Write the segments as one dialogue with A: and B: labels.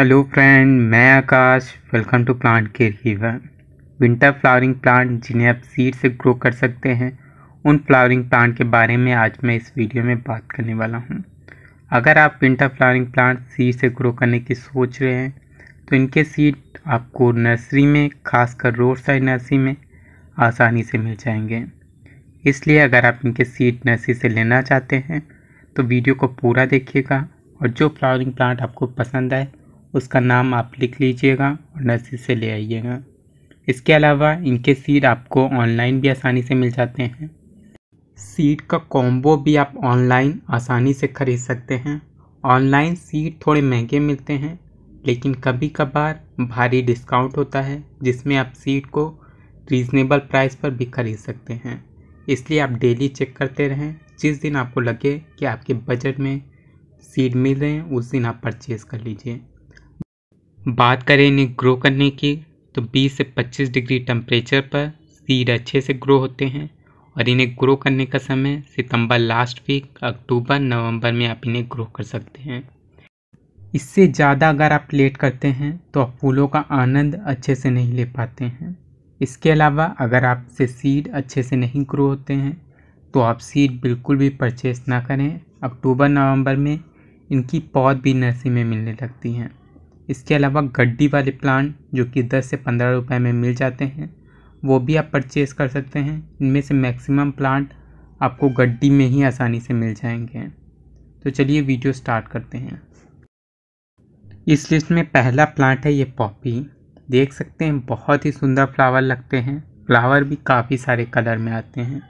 A: hello friend मैं Akash welcome to plant care हीवर winter flowering plant जिन्हें आप सीड से ग्रो कर सकते हैं उन फ्लावरिंग प्लांट के बारे में आज मैं इस वीडियो में बात करने वाला हूँ अगर आप विंटर फ्लावरिंग प्लांट सीड से ग्रो करने की सोच रहे हैं तो इनके सीड आपको नर्सरी में खासकर रोड साइड नर्सरी में आसानी से मिल जाएंगे इसलिए अगर आप इनके सीड नर्सरी से लेना चाहते हैं तो वीडियो को पूरा देखिएगा और जो फ्लावरिंग प्लांट आपको पसंद आए उसका नाम आप लिख लीजिएगा और नर्सरी से ले आइएगा इसके अलावा इनके सीड आपको ऑनलाइन भी आसानी से मिल जाते हैं सीड का कॉम्बो भी आप ऑनलाइन आसानी से खरीद सकते हैं ऑनलाइन सीड थोड़े महंगे मिलते हैं लेकिन कभी कभार भारी डिस्काउंट होता है जिसमें आप सीड को रीज़नेबल प्राइस पर भी खरीद सकते हैं इसलिए आप डेली चेक करते रहें जिस दिन आपको लगे कि आपके बजट में सीड मिल रहे हैं उस दिन आप परचेज़ कर लीजिए बात करें इन्हें ग्रो करने की तो 20 से 25 डिग्री टेम्परेचर पर सीड अच्छे से ग्रो होते हैं और इन्हें ग्रो करने का समय सितंबर लास्ट वीक अक्टूबर नवंबर में आप इन्हें ग्रो कर सकते हैं इससे ज़्यादा अगर आप लेट करते हैं तो आप फूलों का आनंद अच्छे से नहीं ले पाते हैं इसके अलावा अगर आपसे सीड अच्छे से नहीं ग्रो होते हैं तो आप सीड बिल्कुल भी परचेस ना करें अक्टूबर नवंबर में इनकी पौध भी नर्सरी में मिलने लगती हैं इसके अलावा गड्डी वाले प्लांट जो कि 10 से 15 रुपए में मिल जाते हैं वो भी आप परचेज़ कर सकते हैं इनमें से मैक्सिमम प्लांट आपको गड्डी में ही आसानी से मिल जाएंगे तो चलिए वीडियो स्टार्ट करते हैं इस लिस्ट में पहला प्लांट है ये पॉपी देख सकते हैं बहुत ही सुंदर फ्लावर लगते हैं फ्लावर भी काफ़ी सारे कलर में आते हैं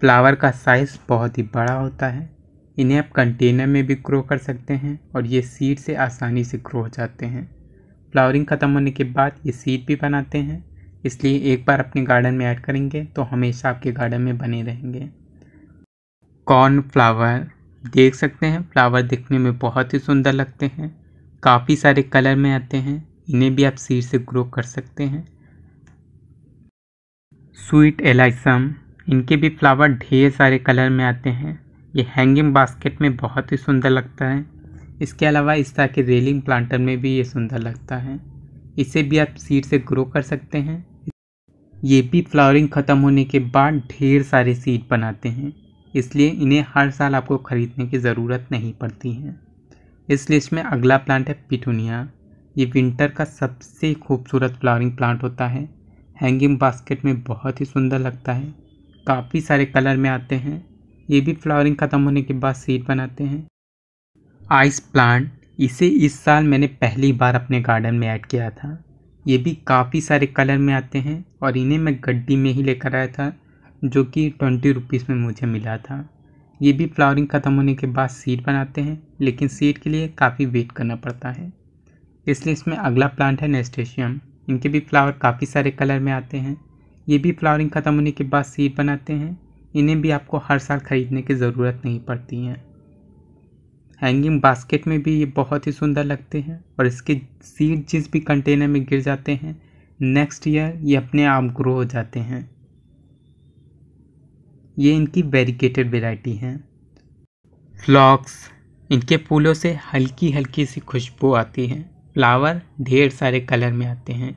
A: फ्लावर का साइज़ बहुत ही बड़ा होता है इन्हें आप कंटेनर में भी ग्रो कर सकते हैं और ये सीड से आसानी से ग्रो हो जाते हैं फ्लावरिंग ख़त्म होने के बाद ये सीड भी बनाते हैं इसलिए एक बार अपने गार्डन में ऐड करेंगे तो हमेशा आपके गार्डन में बने रहेंगे कॉर्न फ्लावर देख सकते हैं फ्लावर दिखने में बहुत ही सुंदर लगते हैं काफ़ी सारे कलर में आते हैं इन्हें भी आप सीड से ग्रो कर सकते हैं स्वीट एलाइसम इनके भी फ्लावर ढेर सारे कलर में आते हैं ये हैंगिंग बास्केट में बहुत ही सुंदर लगता है इसके अलावा इस तरह के रेलिंग प्लांटर में भी ये सुंदर लगता है इसे भी आप सीड से ग्रो कर सकते हैं ये भी फ्लावरिंग ख़त्म होने के बाद ढेर सारे सीड बनाते हैं इसलिए इन्हें हर साल आपको ख़रीदने की ज़रूरत नहीं पड़ती है इस लिस्ट में अगला प्लांट है पिटूनिया ये विंटर का सबसे खूबसूरत फ्लावरिंग प्लांट होता है हैंगिंग बास्केट में बहुत ही सुंदर लगता है काफ़ी सारे कलर में आते हैं ये भी फ्लावरिंग ख़त्म होने के बाद सीड बनाते हैं आइस प्लांट इसे इस साल मैंने पहली बार अपने गार्डन में ऐड किया था ये भी काफ़ी सारे कलर में आते हैं और इन्हें मैं गड्डी में ही लेकर आया था जो कि ट्वेंटी रुपीज़ में मुझे मिला था ये भी फ्लावरिंग ख़त्म होने के बाद सीड बनाते हैं लेकिन सीड के लिए काफ़ी वेट करना पड़ता है इसलिए इसमें अगला प्लांट है नेस्टेशियम इनके भी फ्लावर काफ़ी सारे कलर में आते हैं ये भी फ्लावरिंग ख़त्म होने के बाद सीड बनाते हैं इन्हें भी आपको हर साल ख़रीदने की ज़रूरत नहीं पड़ती है हैंगिंग बास्केट में भी ये बहुत ही सुंदर लगते हैं और इसके सीड जिस भी कंटेनर में गिर जाते हैं नेक्स्ट ईयर ये अपने आप ग्रो हो जाते हैं ये इनकी वेरिकेटेड वेराइटी हैं फ्लॉक्स इनके फूलों से हल्की हल्की सी खुशबू आती है फ्लावर ढेर सारे कलर में आते हैं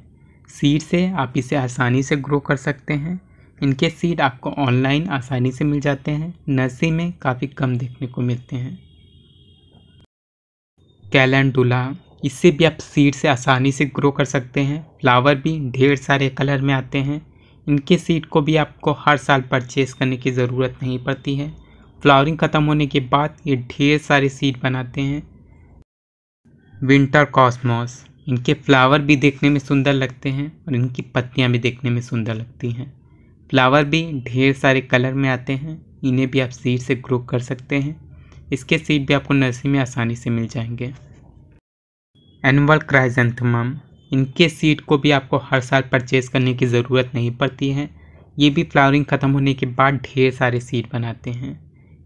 A: सीड से आप इसे आसानी से ग्रो कर सकते हैं इनके सीड आपको ऑनलाइन आसानी से मिल जाते हैं नर्सरी में काफ़ी कम देखने को मिलते हैं कैलेंडुला इससे भी आप सीड से आसानी से ग्रो कर सकते हैं फ्लावर भी ढेर सारे कलर में आते हैं इनके सीड को भी आपको हर साल परचेज करने की ज़रूरत नहीं पड़ती है फ्लावरिंग ख़त्म होने के बाद ये ढेर सारे सीड बनाते हैं विंटर कॉस्मॉस इनके फ्लावर भी देखने में सुंदर लगते हैं और इनकी पत्तियाँ भी देखने में सुंदर लगती हैं फ्लावर भी ढेर सारे कलर में आते हैं इन्हें भी आप सीड से ग्रो कर सकते हैं इसके सीड भी आपको नर्सरी में आसानी से मिल जाएंगे एनुअल क्राइजेंथमम इनके सीड को भी आपको हर साल परचेज करने की ज़रूरत नहीं पड़ती है ये भी फ्लावरिंग ख़त्म होने के बाद ढेर सारे सीड बनाते हैं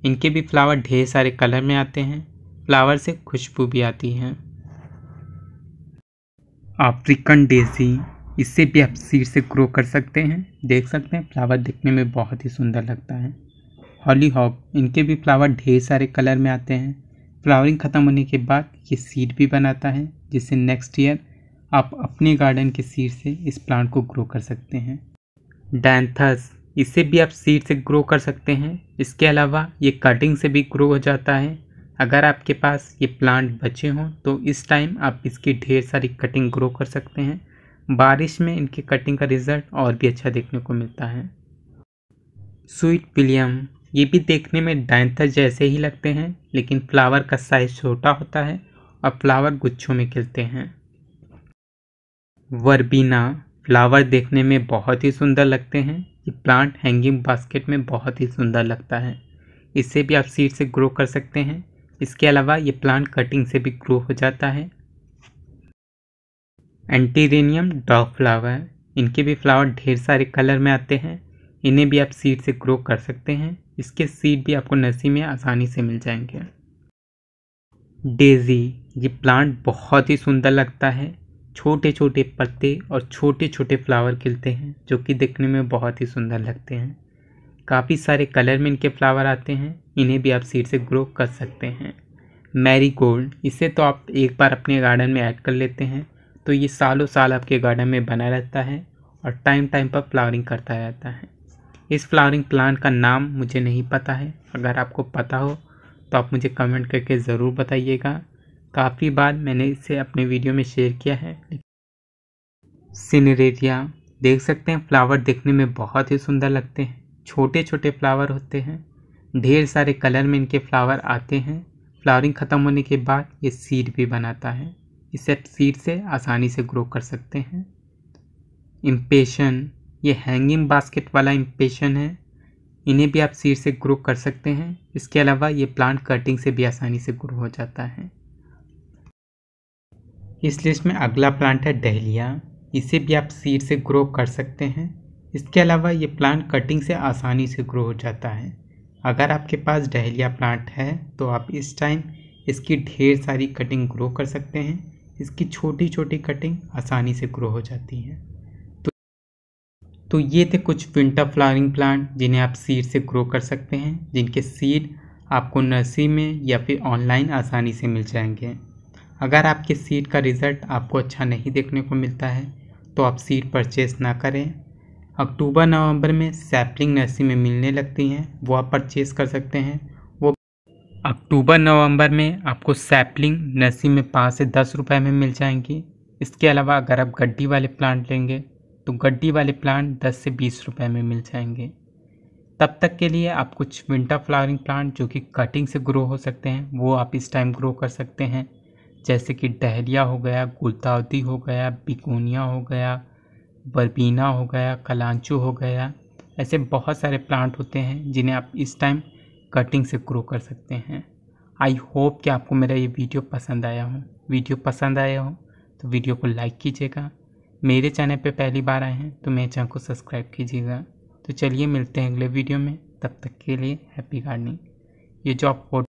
A: इनके भी फ्लावर ढेर सारे कलर में आते हैं फ्लावर से खुशबू भी आती है अफ्रीकन डेजी इससे भी आप सीड से ग्रो कर सकते हैं देख सकते हैं फ्लावर दिखने में बहुत ही सुंदर लगता है हॉली हॉप इनके भी फ्लावर ढेर सारे कलर में आते हैं फ्लावरिंग ख़त्म होने के बाद ये सीड भी बनाता है जिससे नेक्स्ट ईयर आप अपने गार्डन के सीड से इस प्लांट को ग्रो कर सकते हैं डैंथस इसे भी आप सीड से ग्रो कर सकते हैं इसके अलावा ये कटिंग से भी ग्रो हो जाता है अगर आपके पास ये प्लांट बचे हों तो इस टाइम आप इसकी ढेर सारी कटिंग ग्रो कर सकते हैं बारिश में इनकी कटिंग का रिजल्ट और भी अच्छा देखने को मिलता है स्वीट पिलियम ये भी देखने में डायंथा जैसे ही लगते हैं लेकिन फ्लावर का साइज छोटा होता है और फ्लावर गुच्छों में खिलते हैं वर्बीना फ्लावर देखने में बहुत ही सुंदर लगते हैं ये प्लांट हैंगिंग बास्केट में बहुत ही सुंदर लगता है इससे भी आप सीड से ग्रो कर सकते हैं इसके अलावा ये प्लांट कटिंग से भी ग्रो हो जाता है एंटीरेनियम डॉग फ्लावर इनके भी फ्लावर ढेर सारे कलर में आते हैं इन्हें भी आप सीड से ग्रो कर सकते हैं इसके सीड भी आपको नर्सरी में आसानी से मिल जाएंगे डेजी ये प्लांट बहुत ही सुंदर लगता है छोटे छोटे पत्ते और छोटे छोटे फ्लावर खिलते हैं जो कि देखने में बहुत ही सुंदर लगते हैं काफ़ी सारे कलर में इनके फ्लावर आते हैं इन्हें भी आप सीड से ग्रो कर सकते हैं मैरी गोल्ड इसे तो आप एक बार अपने गार्डन में ऐड कर लेते हैं तो ये सालों साल आपके गार्डन में बना रहता है और टाइम टाइम पर फ्लावरिंग करता रहता है इस फ्लावरिंग प्लांट का नाम मुझे नहीं पता है अगर आपको पता हो तो आप मुझे कमेंट करके ज़रूर बताइएगा काफ़ी बार मैंने इसे अपने वीडियो में शेयर किया है सिनरेरिया देख सकते हैं फ्लावर देखने में बहुत ही सुंदर लगते हैं छोटे छोटे फ्लावर होते हैं ढेर सारे कलर में इनके फ्लावर आते हैं फ्लावरिंग ख़त्म होने के बाद ये सीड भी बनाता है इसे आप सीड से आसानी से ग्रो कर सकते हैं इम्पेशन ये हैंगिंग बास्केट वाला इम्पेशन है इन्हें भी आप सीड से ग्रो कर सकते हैं इसके अलावा ये प्लांट कटिंग से भी आसानी से ग्रो हो जाता है इस लिस्ट में अगला प्लांट है डहलिया इसे भी आप सीड से ग्रो कर सकते हैं इसके अलावा ये प्लांट कटिंग से आसानी से ग्रो हो जाता है अगर आपके पास डहलिया प्लांट है तो आप इस टाइम इसकी ढेर सारी कटिंग ग्रो कर सकते हैं इसकी छोटी छोटी कटिंग आसानी से ग्रो हो जाती है तो तो ये थे कुछ विंटर फ्लावरिंग प्लांट जिन्हें आप सीड से ग्रो कर सकते हैं जिनके सीड आपको नर्सरी में या फिर ऑनलाइन आसानी से मिल जाएंगे अगर आपके सीड का रिज़ल्ट आपको अच्छा नहीं देखने को मिलता है तो आप सीड परचेस ना करें अक्टूबर नवंबर में सैपलिंग नर्सरी में मिलने लगती हैं वो आप परचेस कर सकते हैं अक्टूबर नवंबर में आपको सैपलिंग नर्सरी में पाँच से दस रुपए में मिल जाएंगी इसके अलावा अगर आप गड्डी वाले प्लांट लेंगे तो गड्डी वाले प्लांट दस से बीस रुपए में मिल जाएंगे तब तक के लिए आप कुछ विंटर फ्लावरिंग प्लांट जो कि कटिंग से ग्रो हो सकते हैं वो आप इस टाइम ग्रो कर सकते हैं जैसे कि डहलिया हो गया गुलदाउदी हो गया बिकोनिया हो गया बर्बीना हो गया कलांचू हो गया ऐसे बहुत सारे प्लांट होते हैं जिन्हें आप इस टाइम कटिंग से ग्रो कर सकते हैं आई होप कि आपको मेरा ये वीडियो पसंद आया हो वीडियो पसंद आया हो तो वीडियो को लाइक कीजिएगा मेरे चैनल पे पहली बार आए हैं तो मेरे चैनल को सब्सक्राइब कीजिएगा तो चलिए मिलते हैं अगले वीडियो में तब तक के लिए हैप्पी गार्डनिंग ये जो आप